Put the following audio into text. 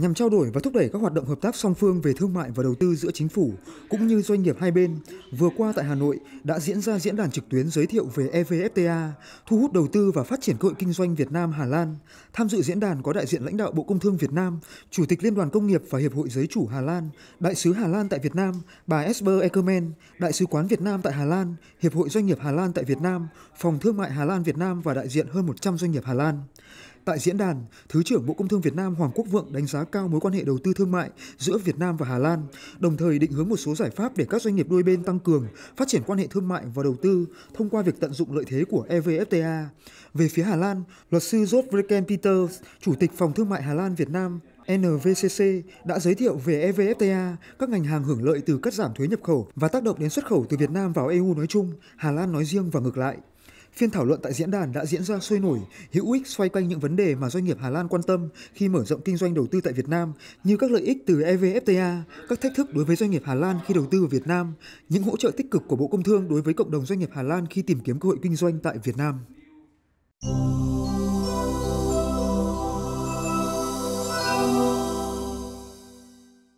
nhằm trao đổi và thúc đẩy các hoạt động hợp tác song phương về thương mại và đầu tư giữa chính phủ cũng như doanh nghiệp hai bên, vừa qua tại Hà Nội đã diễn ra diễn đàn trực tuyến giới thiệu về EVFTA, thu hút đầu tư và phát triển cơ hội kinh doanh Việt Nam Hà Lan. Tham dự diễn đàn có đại diện lãnh đạo Bộ Công Thương Việt Nam, Chủ tịch Liên đoàn Công nghiệp và Hiệp hội Giới chủ Hà Lan, Đại sứ Hà Lan tại Việt Nam, bà Esper Ekerman, Đại sứ quán Việt Nam tại Hà Lan, Hiệp hội Doanh nghiệp Hà Lan tại Việt Nam, Phòng Thương mại Hà Lan Việt Nam và đại diện hơn 100 doanh nghiệp Hà Lan. Tại diễn đàn, Thứ trưởng Bộ Công Thương Việt Nam Hoàng Quốc Vượng đánh giá cao mối quan hệ đầu tư thương mại giữa Việt Nam và Hà Lan, đồng thời định hướng một số giải pháp để các doanh nghiệp đôi bên tăng cường phát triển quan hệ thương mại và đầu tư thông qua việc tận dụng lợi thế của EVFTA. Về phía Hà Lan, luật sư Job Vreken Peters, Chủ tịch Phòng Thương mại Hà Lan Việt Nam, NVCC đã giới thiệu về EVFTA, các ngành hàng hưởng lợi từ cắt giảm thuế nhập khẩu và tác động đến xuất khẩu từ Việt Nam vào EU nói chung, Hà Lan nói riêng và ngược lại. Phiên thảo luận tại diễn đàn đã diễn ra sôi nổi, hữu ích xoay quanh những vấn đề mà doanh nghiệp Hà Lan quan tâm khi mở rộng kinh doanh đầu tư tại Việt Nam như các lợi ích từ EVFTA, các thách thức đối với doanh nghiệp Hà Lan khi đầu tư ở Việt Nam, những hỗ trợ tích cực của Bộ Công Thương đối với cộng đồng doanh nghiệp Hà Lan khi tìm kiếm cơ hội kinh doanh tại Việt Nam.